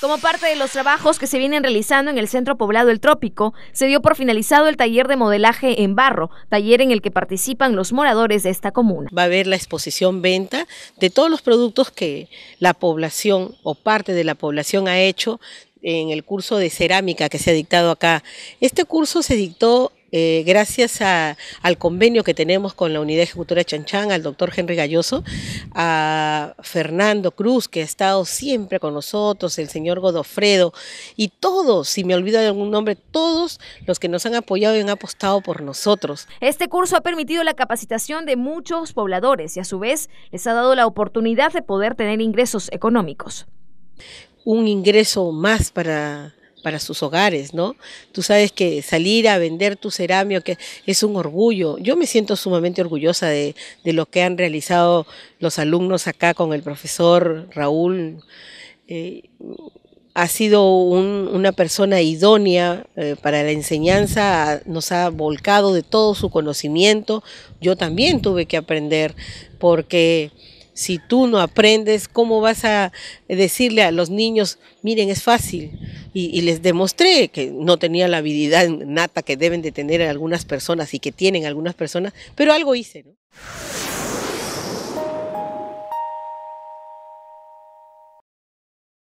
Como parte de los trabajos que se vienen realizando en el centro poblado El Trópico, se dio por finalizado el taller de modelaje en barro, taller en el que participan los moradores de esta comuna. Va a haber la exposición venta de todos los productos que la población o parte de la población ha hecho en el curso de cerámica que se ha dictado acá. Este curso se dictó eh, gracias al convenio que tenemos con la unidad ejecutora Chanchán, al doctor Henry Galloso, a Fernando Cruz, que ha estado siempre con nosotros, el señor Godofredo, y todos, si me olvido de algún nombre, todos los que nos han apoyado y han apostado por nosotros. Este curso ha permitido la capacitación de muchos pobladores y a su vez les ha dado la oportunidad de poder tener ingresos económicos. Un ingreso más para para sus hogares, ¿no? Tú sabes que salir a vender tu ceramio que es un orgullo. Yo me siento sumamente orgullosa de, lo que han realizado los alumnos acá con el profesor Raúl. Eh, ha sido una persona idónea eh, para la enseñanza, nos ha volcado de todo su conocimiento. Yo también tuve que aprender porque si tú no aprendes, ¿cómo vas a decirle a los niños, miren, es fácil? y, les demostré que no tenía la habilidad nata que deben de tener algunas personas y que tienen algunas personas, pero algo hice. ¿no?